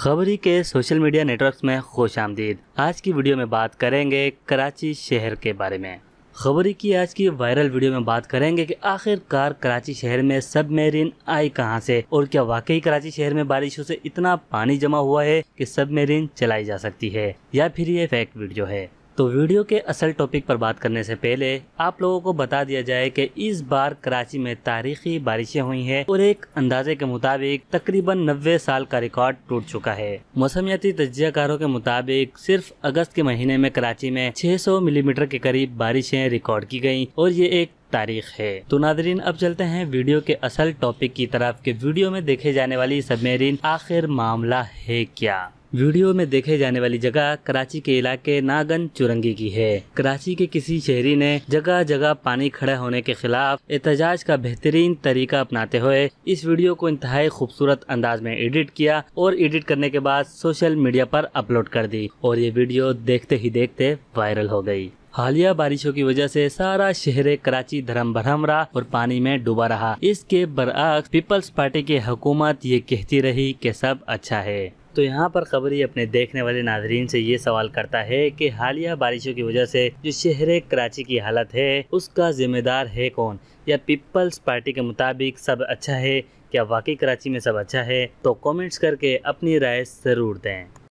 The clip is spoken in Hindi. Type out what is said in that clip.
खबरी के सोशल मीडिया नेटवर्क्स में खुश आमदीद आज की वीडियो में बात करेंगे कराची शहर के बारे में खबरी की आज की वायरल वीडियो में बात करेंगे कि आखिरकार कराची शहर में सब मेरीन आई कहां से और क्या वाकई कराची शहर में बारिशों से इतना पानी जमा हुआ है कि मेरीन चलाई जा सकती है या फिर ये फेक वीडियो है तो वीडियो के असल टॉपिक पर बात करने से पहले आप लोगों को बता दिया जाए कि इस बार कराची में तारीखी बारिशें हुई हैं और एक अंदाजे के मुताबिक तकरीबन नब्बे साल का रिकॉर्ड टूट चुका है मौसमियाती तजियाकारों के मुताबिक सिर्फ अगस्त के महीने में कराची में 600 मिलीमीटर के करीब बारिशें रिकॉर्ड की गयी और ये एक तारीख है तो नादरीन अब चलते हैं वीडियो के असल टॉपिक की तरफ के वीडियो में देखे जाने वाली सबमेरीन आखिर मामला है क्या वीडियो में देखे जाने वाली जगह कराची के इलाके नागन चुरंगी की है कराची के किसी शहरी ने जगह जगह पानी खड़ा होने के खिलाफ एहतजाज का बेहतरीन तरीका अपनाते हुए इस वीडियो को इंतहाई खूबसूरत अंदाज में एडिट किया और एडिट करने के बाद सोशल मीडिया पर अपलोड कर दी और ये वीडियो देखते ही देखते वायरल हो गई हालिया बारिशों की वजह से सारा शहर कराची धर्म भरम रहा और पानी में डूबा रहा इसके बरअक्स पीपल्स पार्टी की हुकूमत ये कहती रही कि सब अच्छा है तो यहाँ पर खबरी अपने देखने वाले नाजरीन से ये सवाल करता है कि हालिया बारिशों की वजह से जो शहर कराची की हालत है उसका जिम्मेदार है कौन या पीपल्स पार्टी के मुताबिक सब अच्छा है क्या वाकई कराची में सब अच्छा है तो कमेंट्स करके अपनी राय ज़रूर दें